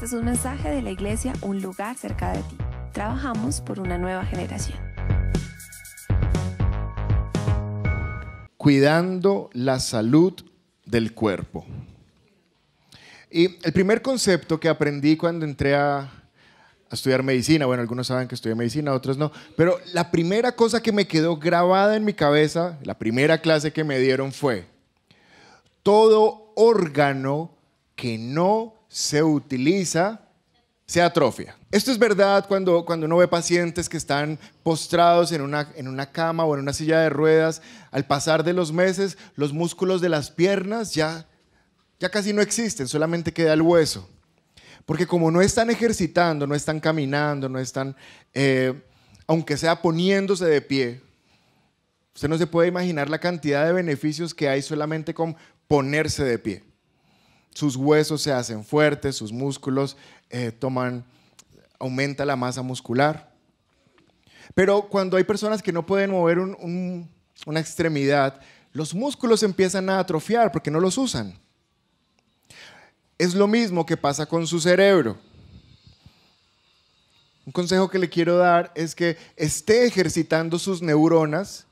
Este es un mensaje de la iglesia Un lugar cerca de ti. Trabajamos por una nueva generación. Cuidando la salud del cuerpo. Y el primer concepto que aprendí cuando entré a, estudiar medicina, bueno, algunos saben que estudié medicina, otros no, pero la primera cosa que me quedó grabada en mi cabeza, la primera clase que me dieron fue, todo órgano que no se utiliza, se atrofia. Esto es verdad cuando, cuando uno ve pacientes que están postrados en una, cama o en una silla de ruedas. Al pasar de los meses, los músculos de las piernas ya, casi no existen, solamente queda el hueso. Porque como no están ejercitando, no están caminando, no están, eh, aunque sea poniéndose de pie, usted no se puede imaginar la cantidad de beneficios que hay solamente con ponerse de pie sus huesos se hacen fuertes, sus músculos eh, toman, aumenta la masa muscular. Pero cuando hay personas que no pueden mover una extremidad, los músculos empiezan a atrofiar porque no los usan. Es lo mismo que pasa con su cerebro. Un consejo que le quiero dar es que esté ejercitando sus neuronas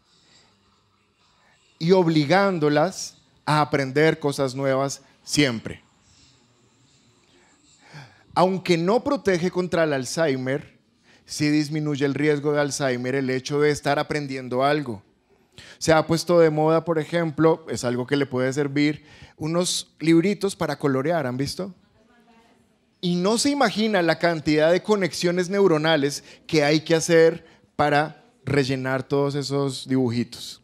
y obligándolas a aprender cosas nuevas siempre. Aunque no protege contra el Alzheimer, sí disminuye el riesgo de Alzheimer el hecho de estar aprendiendo algo. Se ha puesto de moda, por ejemplo, es algo que le puede servir, unos libritos para colorear, ¿han visto? Y no se imagina la cantidad de conexiones neuronales que hay que hacer para rellenar todos esos dibujitos.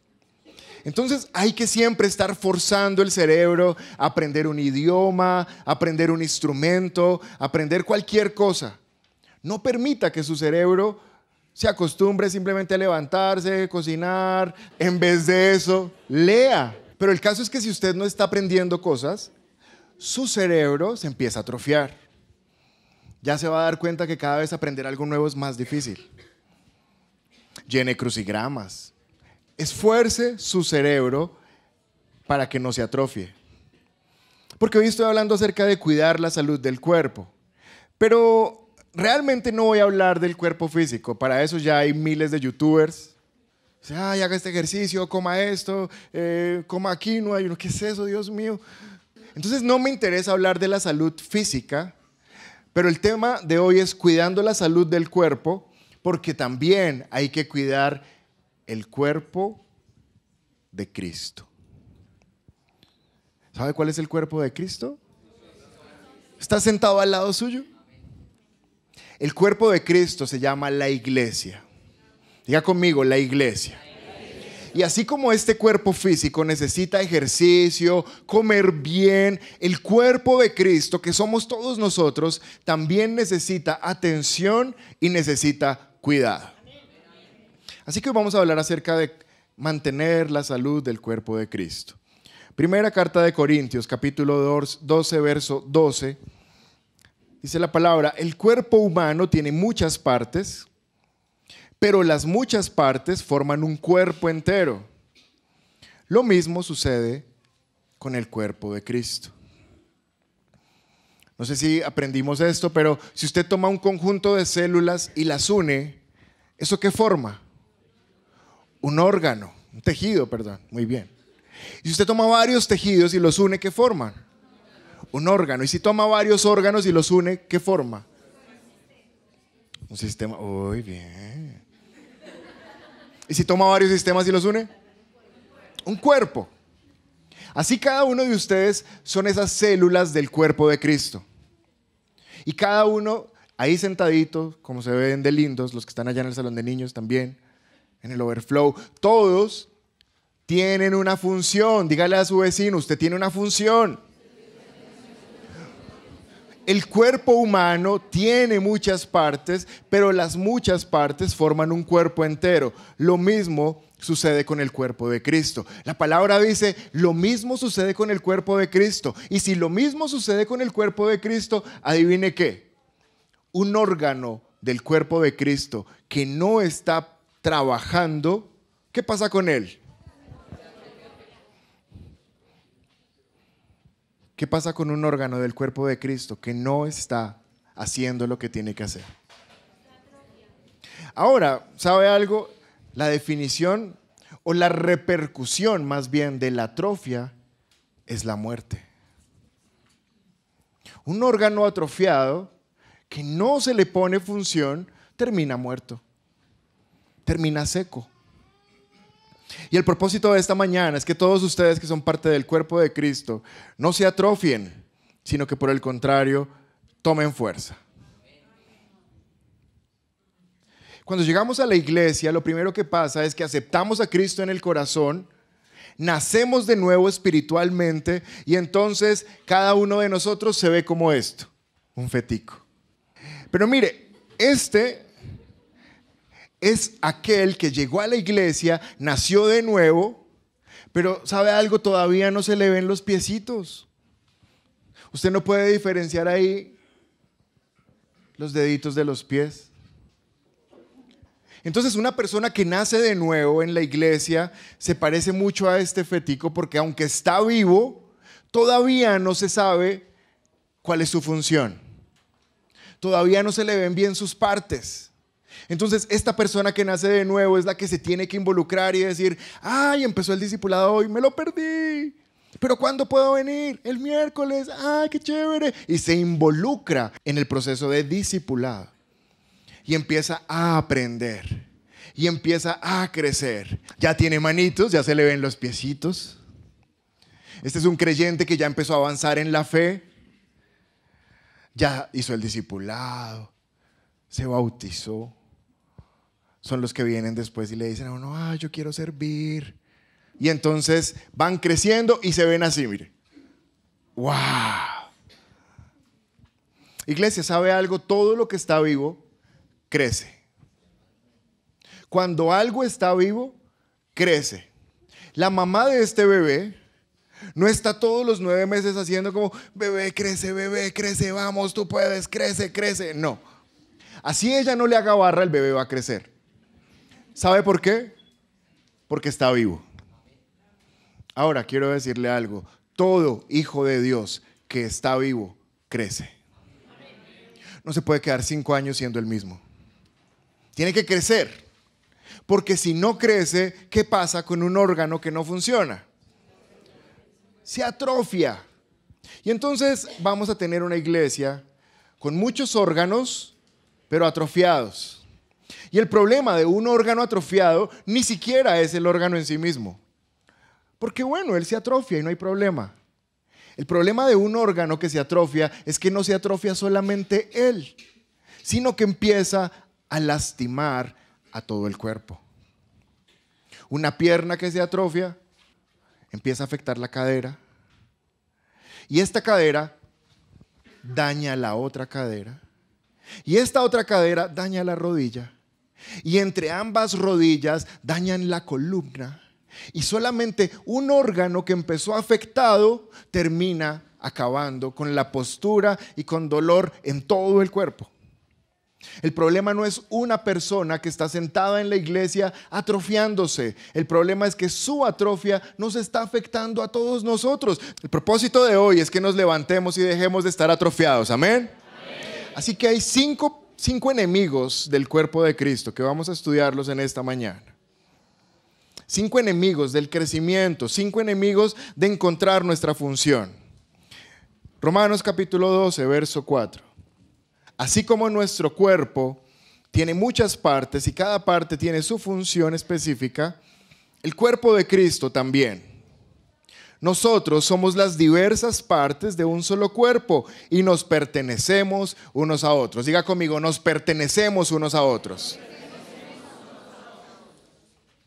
Entonces hay que siempre estar forzando el cerebro a aprender un idioma, aprender un instrumento, aprender cualquier cosa. No permita que su cerebro se acostumbre simplemente a levantarse, cocinar. En vez de eso, lea. Pero el caso es que si usted no está aprendiendo cosas, su cerebro se empieza a atrofiar. Ya se va a dar cuenta que cada vez aprender algo nuevo es más difícil. Llene crucigramas, esfuerce su cerebro para que no se atrofie. Porque hoy estoy hablando acerca de cuidar la salud del cuerpo. Pero realmente no voy a hablar del cuerpo físico. Para eso ya hay miles de youtubers. O sea, Ay, haga este ejercicio, coma esto, eh, coma aquí, no hay uno. ¿Qué es eso, Dios mío? Entonces no me interesa hablar de la salud física, pero el tema de hoy es cuidando la salud del cuerpo, porque también hay que cuidar el cuerpo de Cristo. ¿Sabe cuál es el cuerpo de Cristo? ¿Está sentado al lado suyo? El cuerpo de Cristo se llama la iglesia. Diga conmigo, la iglesia. Y así como este cuerpo físico necesita ejercicio, comer bien, el cuerpo de Cristo, que somos todos nosotros, también necesita atención y necesita cuidado. Así que vamos a hablar acerca de mantener la salud del cuerpo de Cristo. Primera carta de Corintios, capítulo 12, verso 12. Dice la palabra, el cuerpo humano tiene muchas partes, pero las muchas partes forman un cuerpo entero. Lo mismo sucede con el cuerpo de Cristo. No sé si aprendimos esto, pero si usted toma un conjunto de células y las une, ¿eso qué forma? un órgano, un tejido, perdón, muy bien. Y si usted toma varios tejidos y los une, ¿qué forman? Un órgano. Y si toma varios órganos y los une, ¿qué forma? Un sistema. Muy bien. ¿Y si toma varios sistemas y los une? Un cuerpo. Así cada uno de ustedes son esas células del cuerpo de Cristo. Y cada uno ahí sentadito, como se ven de lindos, los que están allá en el salón de niños también en el overflow. Todos tienen una función. Dígale a su vecino, usted tiene una función. El cuerpo humano tiene muchas partes, pero las muchas partes forman un cuerpo entero. Lo mismo sucede con el cuerpo de Cristo. La palabra dice, lo mismo sucede con el cuerpo de Cristo. Y si lo mismo sucede con el cuerpo de Cristo, adivine qué. Un órgano del cuerpo de Cristo que no está trabajando, ¿qué pasa con él? ¿Qué pasa con un órgano del cuerpo de Cristo que no está haciendo lo que tiene que hacer? Ahora, ¿sabe algo? La definición o la repercusión más bien de la atrofia es la muerte. Un órgano atrofiado que no se le pone función termina muerto termina seco. Y el propósito de esta mañana es que todos ustedes que son parte del cuerpo de Cristo no se atrofien, sino que por el contrario tomen fuerza. Cuando llegamos a la iglesia, lo primero que pasa es que aceptamos a Cristo en el corazón, nacemos de nuevo espiritualmente y entonces cada uno de nosotros se ve como esto, un fetico. Pero mire, este es aquel que llegó a la iglesia, nació de nuevo, pero sabe algo, todavía no se le ven los piecitos. Usted no puede diferenciar ahí los deditos de los pies. Entonces una persona que nace de nuevo en la iglesia se parece mucho a este fetico porque aunque está vivo, todavía no se sabe cuál es su función. Todavía no se le ven bien sus partes. Entonces, esta persona que nace de nuevo es la que se tiene que involucrar y decir, ay, empezó el discipulado hoy, me lo perdí. Pero ¿cuándo puedo venir? El miércoles, ay, qué chévere. Y se involucra en el proceso de discipulado y empieza a aprender y empieza a crecer. Ya tiene manitos, ya se le ven los piecitos. Este es un creyente que ya empezó a avanzar en la fe, ya hizo el discipulado, se bautizó, son los que vienen después y le dicen a uno, ah, yo quiero servir. Y entonces van creciendo y se ven así, mire. ¡Wow! Iglesia, ¿sabe algo? Todo lo que está vivo crece. Cuando algo está vivo, crece. La mamá de este bebé no está todos los nueve meses haciendo como, bebé, crece, bebé, crece, vamos, tú puedes, crece, crece. No. Así ella no le haga barra, el bebé va a crecer. ¿Sabe por qué? Porque está vivo. Ahora quiero decirle algo. Todo hijo de Dios que está vivo crece. No se puede quedar cinco años siendo el mismo. Tiene que crecer. Porque si no crece, ¿qué pasa con un órgano que no funciona? Se atrofia. Y entonces vamos a tener una iglesia con muchos órganos, pero atrofiados. Y el problema de un órgano atrofiado ni siquiera es el órgano en sí mismo. Porque bueno, él se atrofia y no hay problema. El problema de un órgano que se atrofia es que no se atrofia solamente él, sino que empieza a lastimar a todo el cuerpo. Una pierna que se atrofia empieza a afectar la cadera. Y esta cadera daña la otra cadera. Y esta otra cadera daña la rodilla. Y entre ambas rodillas dañan la columna. Y solamente un órgano que empezó afectado termina acabando con la postura y con dolor en todo el cuerpo. El problema no es una persona que está sentada en la iglesia atrofiándose. El problema es que su atrofia nos está afectando a todos nosotros. El propósito de hoy es que nos levantemos y dejemos de estar atrofiados. Amén. Así que hay cinco, enemigos del cuerpo de Cristo que vamos a estudiarlos en esta mañana cinco enemigos del crecimiento, cinco enemigos de encontrar nuestra función. Romanos capítulo 12, verso 4. Así como nuestro cuerpo tiene muchas partes y cada parte tiene su función específica, el cuerpo de Cristo también nosotros somos las diversas partes de un solo cuerpo y nos pertenecemos unos a otros. Diga conmigo, nos pertenecemos unos a otros.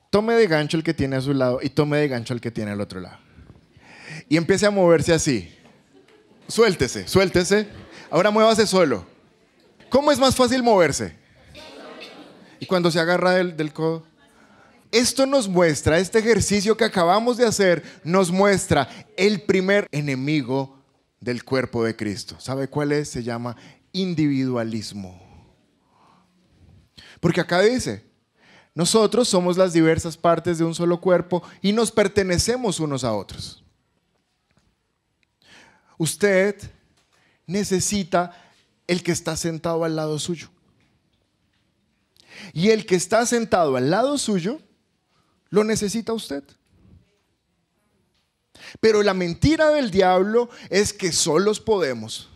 Tome de gancho el que tiene a su lado y tome de gancho el que tiene al otro lado. Y empiece a moverse así. Suéltese, suéltese. Ahora muévase solo. ¿Cómo es más fácil moverse? Y cuando se agarra del, del codo. Esto nos muestra, este ejercicio que acabamos de hacer, nos muestra el primer enemigo del cuerpo de Cristo. ¿Sabe cuál es? Se llama individualismo. Porque acá dice, nosotros somos las diversas partes de un solo cuerpo y nos pertenecemos unos a otros. Usted necesita el que está sentado al lado suyo. Y el que está sentado al lado suyo ¿Lo necesita usted? Pero la mentira del diablo es que solos podemos.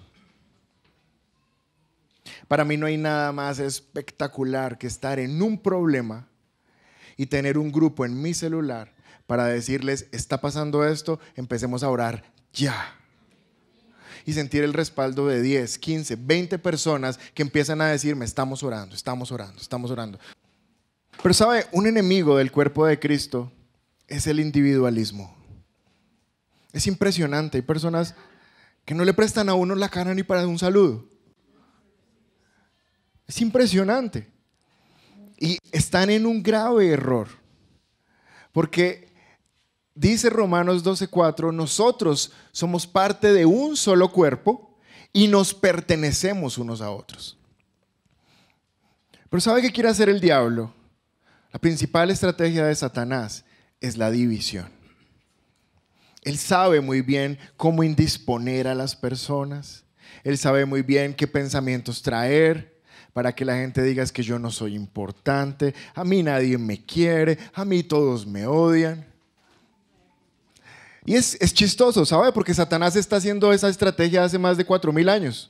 Para mí no hay nada más espectacular que estar en un problema y tener un grupo en mi celular para decirles, está pasando esto, empecemos a orar ya. Y sentir el respaldo de 10, 15, 20 personas que empiezan a decirme, estamos orando, estamos orando, estamos orando. Pero sabe, un enemigo del cuerpo de Cristo es el individualismo. Es impresionante, hay personas que no le prestan a uno la cara ni para un saludo. Es impresionante. Y están en un grave error. Porque dice Romanos 12:4, nosotros somos parte de un solo cuerpo y nos pertenecemos unos a otros. Pero ¿sabe qué quiere hacer el diablo? La principal estrategia de Satanás es la división. Él sabe muy bien cómo indisponer a las personas. Él sabe muy bien qué pensamientos traer para que la gente diga es que yo no soy importante, a mí nadie me quiere, a mí todos me odian. Y es, chistoso, ¿sabe? Porque Satanás está haciendo esa estrategia hace más de 4.000 años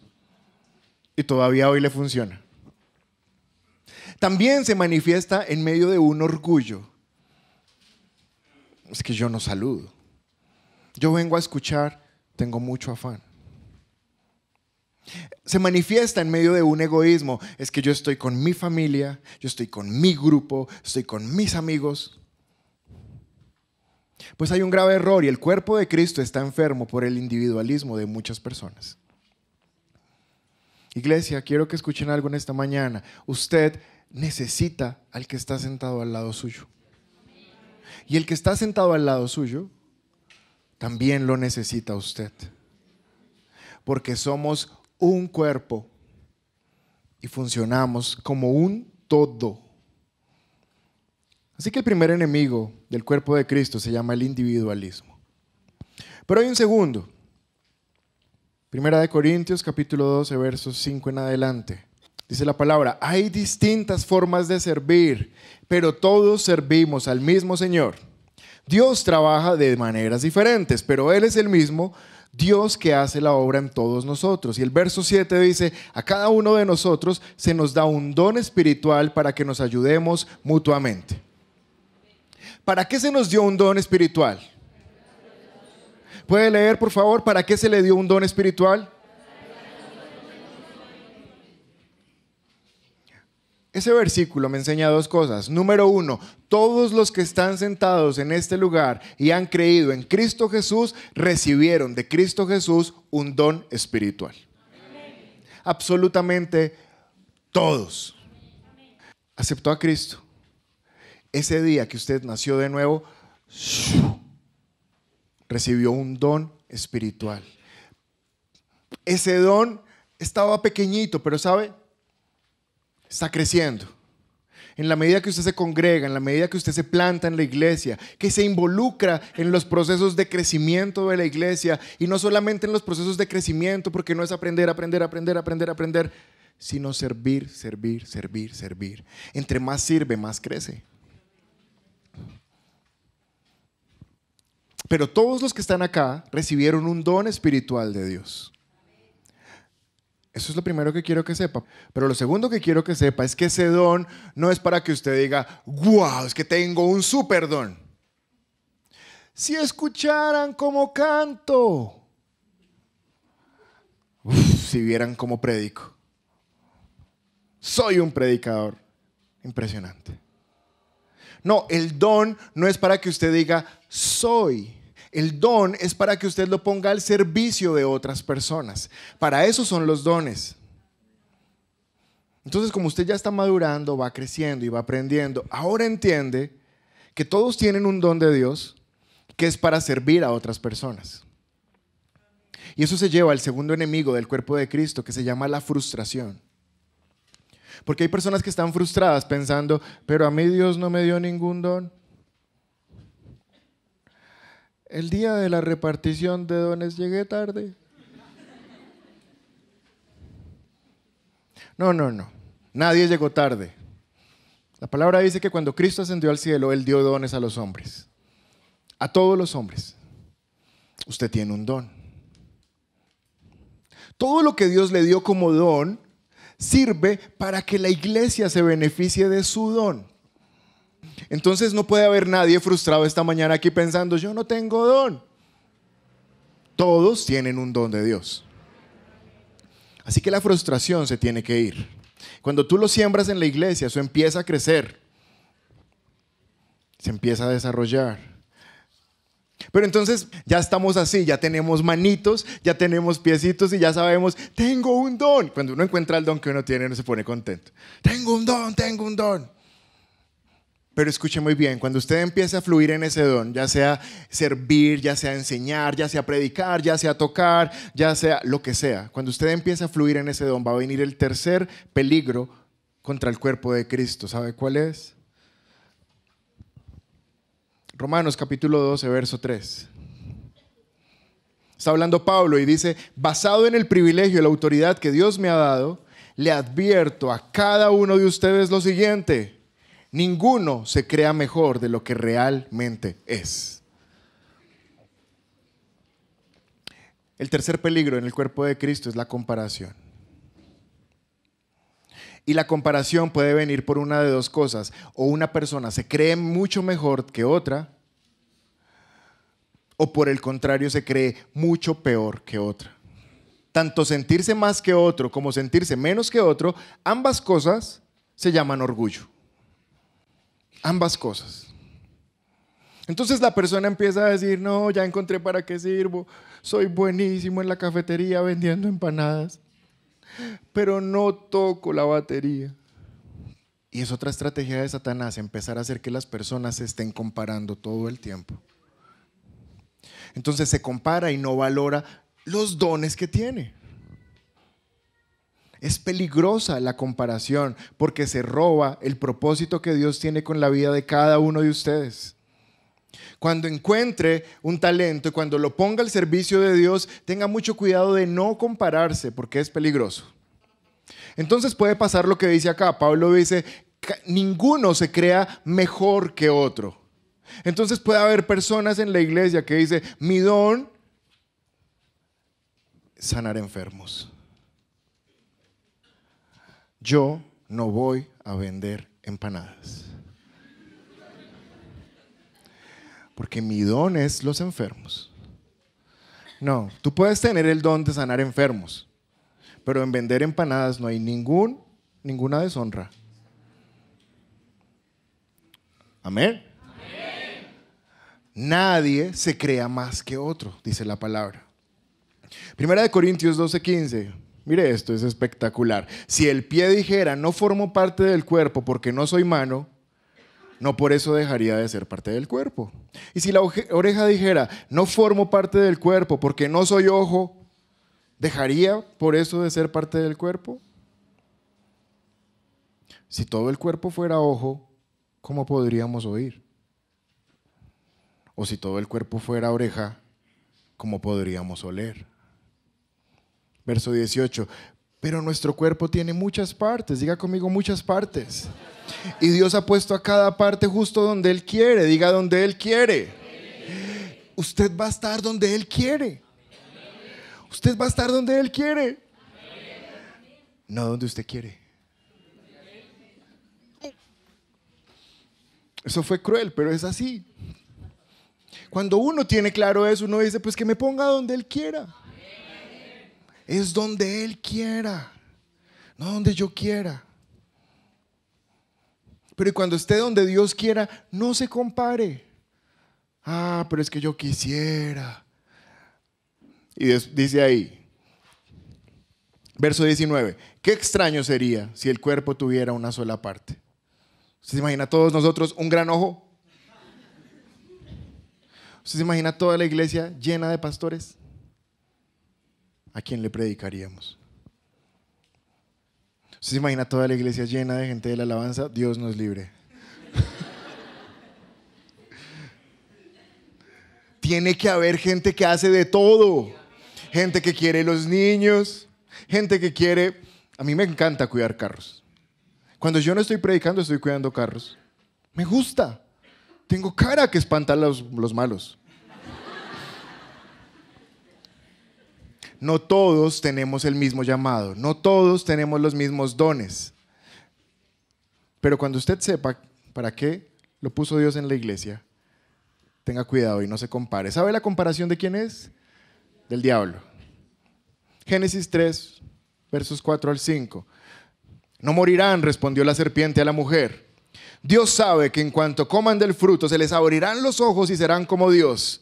y todavía hoy le funciona también se manifiesta en medio de un orgullo. Es que yo no saludo. Yo vengo a escuchar, tengo mucho afán. Se manifiesta en medio de un egoísmo. Es que yo estoy con mi familia, yo estoy con mi grupo, estoy con mis amigos. Pues hay un grave error y el cuerpo de Cristo está enfermo por el individualismo de muchas personas. Iglesia, quiero que escuchen algo en esta mañana. Usted necesita al que está sentado al lado suyo. Y el que está sentado al lado suyo también lo necesita usted. Porque somos un cuerpo y funcionamos como un todo. Así que el primer enemigo del cuerpo de Cristo se llama el individualismo. Pero hay un segundo. Primera de Corintios capítulo 12 versos 5 en adelante. Dice la palabra, hay distintas formas de servir, pero todos servimos al mismo Señor. Dios trabaja de maneras diferentes, pero Él es el mismo Dios que hace la obra en todos nosotros. Y el verso 7 dice, a cada uno de nosotros se nos da un don espiritual para que nos ayudemos mutuamente. ¿Para qué se nos dio un don espiritual? ¿Puede leer, por favor, para qué se le dio un don espiritual? Ese versículo me enseña dos cosas. Número uno, todos los que están sentados en este lugar y han creído en Cristo Jesús recibieron de Cristo Jesús un don espiritual. Absolutamente todos. Aceptó a Cristo. Ese día que usted nació de nuevo, recibió un don espiritual. Ese don estaba pequeñito, pero ¿sabe? está creciendo. En la medida que usted se congrega, en la medida que usted se planta en la iglesia, que se involucra en los procesos de crecimiento de la iglesia y no solamente en los procesos de crecimiento, porque no es aprender, aprender, aprender, aprender, aprender, sino servir, servir, servir, servir. Entre más sirve, más crece. Pero todos los que están acá recibieron un don espiritual de Dios. Eso es lo primero que quiero que sepa. Pero lo segundo que quiero que sepa es que ese don no es para que usted diga, wow, es que tengo un super don. Si escucharan cómo canto, si vieran cómo predico. Soy un predicador. Impresionante. No, el don no es para que usted diga, soy el don es para que usted lo ponga al servicio de otras personas. Para eso son los dones. Entonces, como usted ya está madurando, va creciendo y va aprendiendo, ahora entiende que todos tienen un don de Dios que es para servir a otras personas. Y eso se lleva al segundo enemigo del cuerpo de Cristo, que se llama la frustración. Porque hay personas que están frustradas pensando, pero a mí Dios no me dio ningún don. El día de la repartición de dones llegué tarde. No, no, no. Nadie llegó tarde. La palabra dice que cuando Cristo ascendió al cielo, Él dio dones a los hombres. A todos los hombres. Usted tiene un don. Todo lo que Dios le dio como don sirve para que la iglesia se beneficie de su don. Entonces no puede haber nadie frustrado esta mañana aquí pensando, yo no tengo don. Todos tienen un don de Dios. Así que la frustración se tiene que ir. Cuando tú lo siembras en la iglesia, eso empieza a crecer. Se empieza a desarrollar. Pero entonces ya estamos así, ya tenemos manitos, ya tenemos piecitos y ya sabemos, tengo un don. Cuando uno encuentra el don que uno tiene, uno se pone contento. Tengo un don, tengo un don. Pero escuche muy bien, cuando usted empiece a fluir en ese don, ya sea servir, ya sea enseñar, ya sea predicar, ya sea tocar, ya sea lo que sea, cuando usted empiece a fluir en ese don, va a venir el tercer peligro contra el cuerpo de Cristo. ¿Sabe cuál es? Romanos capítulo 12, verso 3. Está hablando Pablo y dice, basado en el privilegio y la autoridad que Dios me ha dado, le advierto a cada uno de ustedes lo siguiente. Ninguno se crea mejor de lo que realmente es. El tercer peligro en el cuerpo de Cristo es la comparación. Y la comparación puede venir por una de dos cosas. O una persona se cree mucho mejor que otra, o por el contrario se cree mucho peor que otra. Tanto sentirse más que otro como sentirse menos que otro, ambas cosas se llaman orgullo. Ambas cosas. Entonces la persona empieza a decir, no, ya encontré para qué sirvo, soy buenísimo en la cafetería vendiendo empanadas, pero no toco la batería. Y es otra estrategia de Satanás, empezar a hacer que las personas se estén comparando todo el tiempo. Entonces se compara y no valora los dones que tiene. Es peligrosa la comparación porque se roba el propósito que Dios tiene con la vida de cada uno de ustedes. Cuando encuentre un talento y cuando lo ponga al servicio de Dios, tenga mucho cuidado de no compararse porque es peligroso. Entonces puede pasar lo que dice acá. Pablo dice, ninguno se crea mejor que otro. Entonces puede haber personas en la iglesia que dice, mi don, sanar enfermos yo no voy a vender empanadas. Porque mi don es los enfermos. No, tú puedes tener el don de sanar enfermos, pero en vender empanadas no hay ningún, ninguna deshonra. Amén. Amén. Nadie se crea más que otro, dice la palabra. Primera de Corintios 12:15. Mire, esto es espectacular. Si el pie dijera, no formo parte del cuerpo porque no soy mano, no por eso dejaría de ser parte del cuerpo. Y si la oreja dijera, no formo parte del cuerpo porque no soy ojo, ¿dejaría por eso de ser parte del cuerpo? Si todo el cuerpo fuera ojo, ¿cómo podríamos oír? O si todo el cuerpo fuera oreja, ¿cómo podríamos oler? verso 18. Pero nuestro cuerpo tiene muchas partes, diga conmigo muchas partes. Y Dios ha puesto a cada parte justo donde Él quiere, diga donde Él quiere. Usted va a estar donde Él quiere. Usted va a estar donde Él quiere. No donde usted quiere. Eso fue cruel, pero es así. Cuando uno tiene claro eso, uno dice, pues que me ponga donde Él quiera es donde Él quiera, no donde yo quiera. Pero cuando esté donde Dios quiera, no se compare. Ah, pero es que yo quisiera. Y dice ahí, verso 19, qué extraño sería si el cuerpo tuviera una sola parte. ¿Usted se imagina a todos nosotros un gran ojo? ¿Usted se imagina toda la iglesia llena de pastores? ¿a quién le predicaríamos? ¿Usted se imagina toda la iglesia llena de gente de la alabanza? Dios nos libre. Tiene que haber gente que hace de todo. Gente que quiere los niños, gente que quiere... A mí me encanta cuidar carros. Cuando yo no estoy predicando, estoy cuidando carros. Me gusta. Tengo cara que espanta a los, los malos. no todos tenemos el mismo llamado, no todos tenemos los mismos dones. Pero cuando usted sepa para qué lo puso Dios en la iglesia, tenga cuidado y no se compare. ¿Sabe la comparación de quién es? Del diablo. Génesis 3, versos 4 al 5. No morirán, respondió la serpiente a la mujer. Dios sabe que en cuanto coman del fruto se les abrirán los ojos y serán como Dios,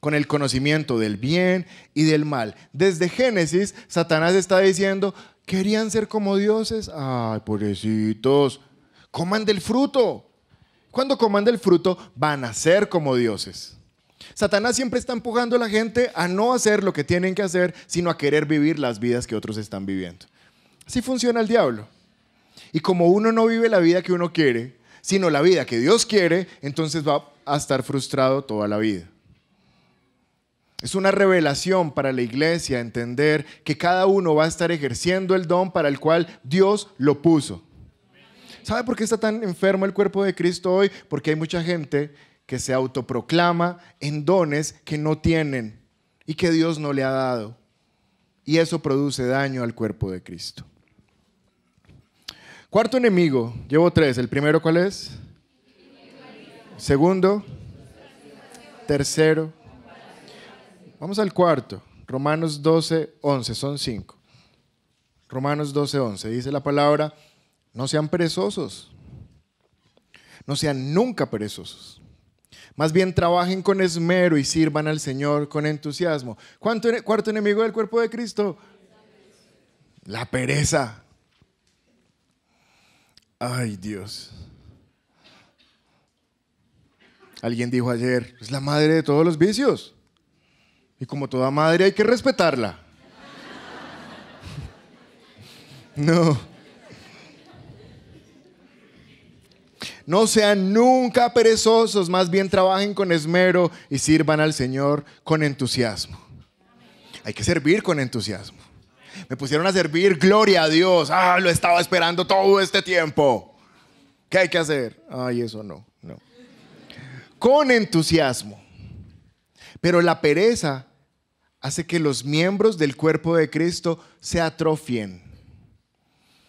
con el conocimiento del bien y del mal. Desde Génesis, Satanás está diciendo, querían ser como dioses. Ay, pobrecitos, coman del fruto. Cuando coman del fruto, van a ser como dioses. Satanás siempre está empujando a la gente a no hacer lo que tienen que hacer, sino a querer vivir las vidas que otros están viviendo. Así funciona el diablo. Y como uno no vive la vida que uno quiere, sino la vida que Dios quiere, entonces va a estar frustrado toda la vida. Es una revelación para la iglesia entender que cada uno va a estar ejerciendo el don para el cual Dios lo puso. ¿Sabe por qué está tan enfermo el cuerpo de Cristo hoy? Porque hay mucha gente que se autoproclama en dones que no tienen y que Dios no le ha dado. Y eso produce daño al cuerpo de Cristo. Cuarto enemigo, llevo tres. ¿El primero cuál es? Segundo. Tercero Vamos al cuarto. Romanos 12, 11. Son cinco. Romanos 12, 11. Dice la palabra, no sean perezosos. No sean nunca perezosos. Más bien trabajen con esmero y sirvan al Señor con entusiasmo. ¿Cuánto, ¿Cuarto enemigo del cuerpo de Cristo? La pereza. Ay Dios. Alguien dijo ayer, es la madre de todos los vicios. Y como toda madre hay que respetarla. No. No sean nunca perezosos, más bien trabajen con esmero y sirvan al Señor con entusiasmo. Hay que servir con entusiasmo. Me pusieron a servir, gloria a Dios. Ah, lo estaba esperando todo este tiempo. ¿Qué hay que hacer? Ay, eso no, no. Con entusiasmo. Pero la pereza hace que los miembros del cuerpo de Cristo se atrofien.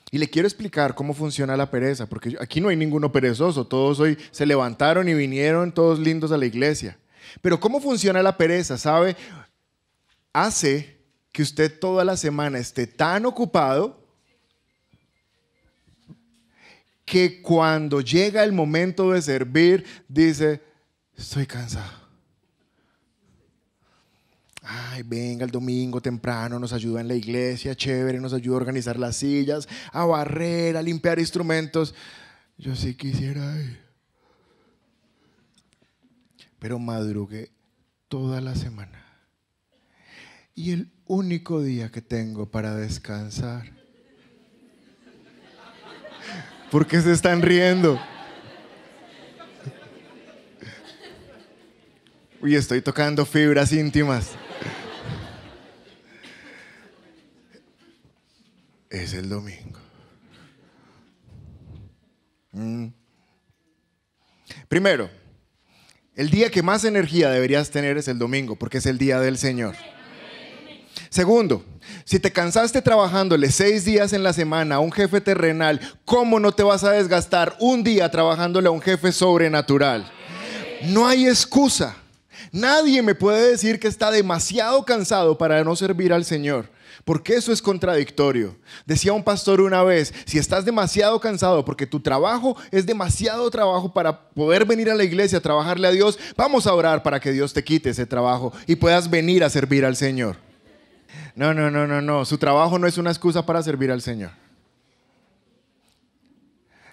Y le quiero explicar cómo funciona la pereza, porque aquí no hay ninguno perezoso, todos hoy se levantaron y vinieron todos lindos a la iglesia. Pero cómo funciona la pereza, ¿sabe? Hace que usted toda la semana esté tan ocupado que cuando llega el momento de servir, dice, estoy cansado. Ay, venga el domingo temprano, nos ayuda en la iglesia, chévere, nos ayuda a organizar las sillas, a barrer, a limpiar instrumentos. Yo sí quisiera ir. Pero madrugué toda la semana. Y el único día que tengo para descansar. ¿Por qué se están riendo? Uy, estoy tocando fibras íntimas. es el domingo. Mm. Primero, el día que más energía deberías tener es el domingo, porque es el día del Señor. Segundo, si te cansaste trabajándole seis días en la semana a un jefe terrenal, ¿cómo no te vas a desgastar un día trabajándole a un jefe sobrenatural? No hay excusa. Nadie me puede decir que está demasiado cansado para no servir al Señor. Porque eso es contradictorio. Decía un pastor una vez, si estás demasiado cansado porque tu trabajo es demasiado trabajo para poder venir a la iglesia a trabajarle a Dios, vamos a orar para que Dios te quite ese trabajo y puedas venir a servir al Señor. No, no, no, no, no. Su trabajo no es una excusa para servir al Señor.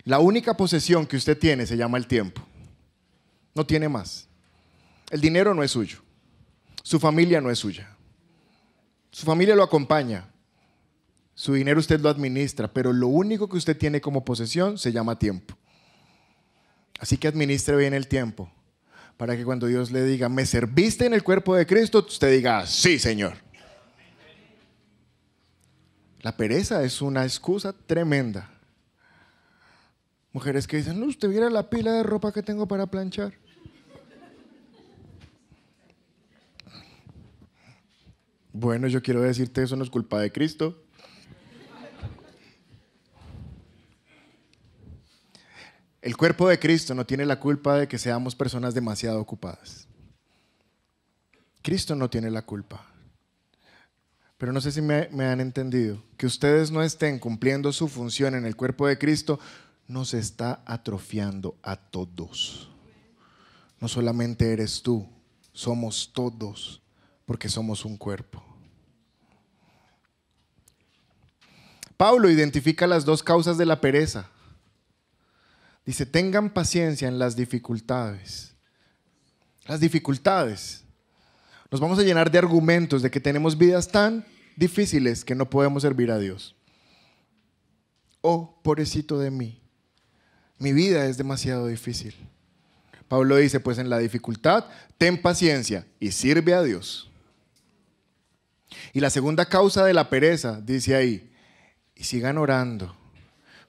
La única posesión que usted tiene se llama el tiempo. No tiene más. El dinero no es suyo. Su familia no es suya. Su familia lo acompaña. Su dinero usted lo administra, pero lo único que usted tiene como posesión se llama tiempo. Así que administre bien el tiempo para que cuando Dios le diga, me serviste en el cuerpo de Cristo, usted diga, sí, Señor. La pereza es una excusa tremenda. Mujeres que dicen, no, usted viera la pila de ropa que tengo para planchar. Bueno, yo quiero decirte, eso no es culpa de Cristo. El cuerpo de Cristo no tiene la culpa de que seamos personas demasiado ocupadas. Cristo no tiene la culpa. Pero no sé si me, me, han entendido. Que ustedes no estén cumpliendo su función en el cuerpo de Cristo nos está atrofiando a todos. No solamente eres tú, somos todos, porque somos un cuerpo. Pablo identifica las dos causas de la pereza. Dice, tengan paciencia en las dificultades. Las dificultades. Nos vamos a llenar de argumentos de que tenemos vidas tan difíciles que no podemos servir a Dios. Oh, pobrecito de mí. Mi vida es demasiado difícil. Pablo dice, pues en la dificultad, ten paciencia y sirve a Dios. Y la segunda causa de la pereza, dice ahí, y sigan orando,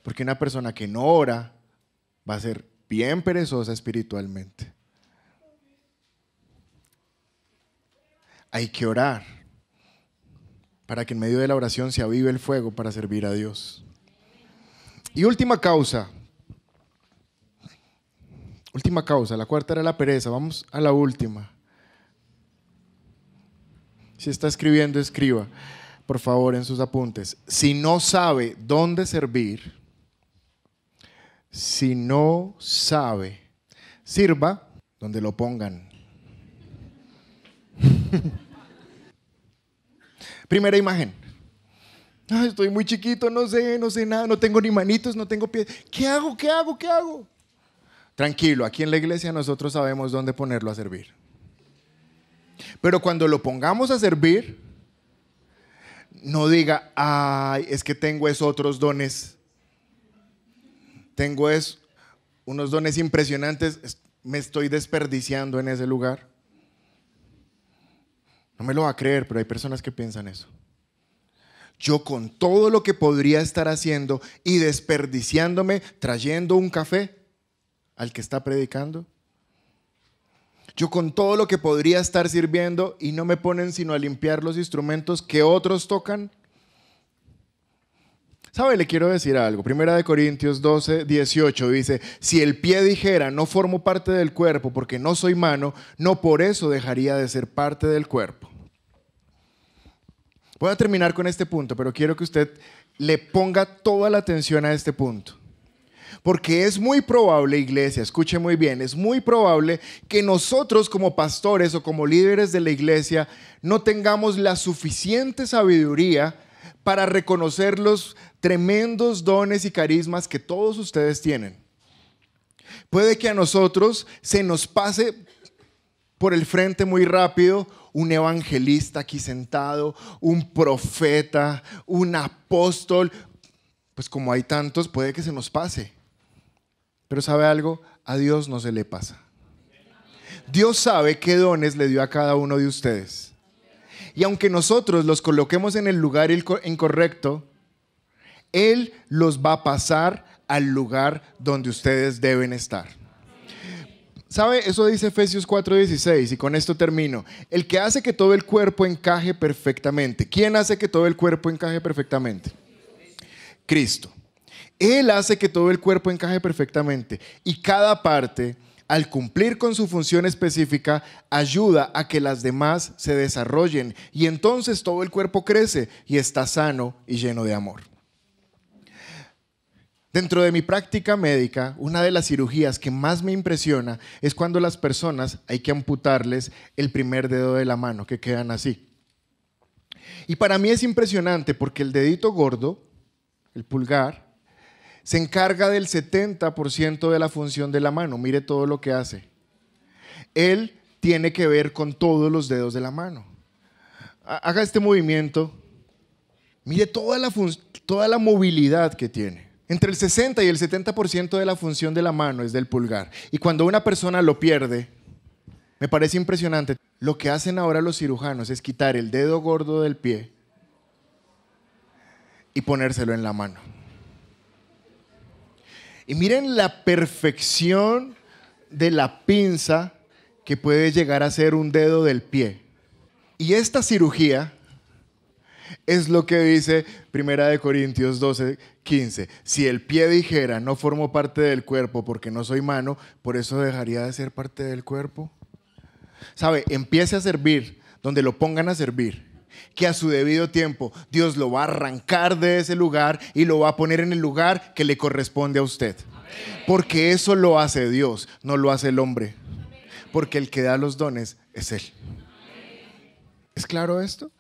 porque una persona que no ora va a ser bien perezosa espiritualmente. Hay que orar para que en medio de la oración se avive el fuego para servir a Dios. Y última causa, última causa, la cuarta era la pereza, vamos a la última. Si está escribiendo, escriba por favor, en sus apuntes, si no sabe dónde servir, si no sabe, sirva donde lo pongan. Primera imagen. estoy muy chiquito, no sé, no sé nada, no tengo ni manitos, no tengo pies. ¿Qué hago? ¿Qué hago? ¿Qué hago? Tranquilo, aquí en la iglesia nosotros sabemos dónde ponerlo a servir. Pero cuando lo pongamos a servir, no diga, ay, es que tengo esos otros dones. Tengo esos unos dones impresionantes, me estoy desperdiciando en ese lugar. No me lo va a creer, pero hay personas que piensan eso. Yo con todo lo que podría estar haciendo y desperdiciándome trayendo un café al que está predicando, yo con todo lo que podría estar sirviendo y no me ponen sino a limpiar los instrumentos que otros tocan. ¿Sabe? Le quiero decir algo. Primera de Corintios 12, 18 dice, si el pie dijera, no formo parte del cuerpo porque no soy mano, no por eso dejaría de ser parte del cuerpo. Voy a terminar con este punto, pero quiero que usted le ponga toda la atención a este punto. Porque es muy probable, iglesia, escuche muy bien, es muy probable que nosotros como pastores o como líderes de la iglesia no tengamos la suficiente sabiduría para reconocer los tremendos dones y carismas que todos ustedes tienen. Puede que a nosotros se nos pase por el frente muy rápido un evangelista aquí sentado, un profeta, un apóstol. Pues como hay tantos, puede que se nos pase. Pero sabe algo, a Dios no se le pasa. Dios sabe qué dones le dio a cada uno de ustedes. Y aunque nosotros los coloquemos en el lugar incorrecto, Él los va a pasar al lugar donde ustedes deben estar. ¿Sabe? Eso dice Efesios 4:16 y con esto termino. El que hace que todo el cuerpo encaje perfectamente. ¿Quién hace que todo el cuerpo encaje perfectamente? Cristo. Él hace que todo el cuerpo encaje perfectamente y cada parte, al cumplir con su función específica, ayuda a que las demás se desarrollen y entonces todo el cuerpo crece y está sano y lleno de amor. Dentro de mi práctica médica, una de las cirugías que más me impresiona es cuando las personas hay que amputarles el primer dedo de la mano, que quedan así. Y para mí es impresionante porque el dedito gordo, el pulgar, se encarga del 70% de la función de la mano. Mire todo lo que hace. Él tiene que ver con todos los dedos de la mano. Haga este movimiento. Mire toda la, movilidad que tiene. Entre el 60 y el 70% de la función de la mano es del pulgar. Y cuando una persona lo pierde, me parece impresionante. Lo que hacen ahora los cirujanos es quitar el dedo gordo del pie y ponérselo en la mano. Y miren la perfección de la pinza que puede llegar a ser un dedo del pie. Y esta cirugía es lo que dice Primera de Corintios 12, 15. Si el pie dijera, no formo parte del cuerpo porque no soy mano, por eso dejaría de ser parte del cuerpo. ¿Sabe? Empiece a servir donde lo pongan a servir que a su debido tiempo Dios lo va a arrancar de ese lugar y lo va a poner en el lugar que le corresponde a usted. Porque eso lo hace Dios, no lo hace el hombre. Porque el que da los dones es Él. ¿Es claro esto?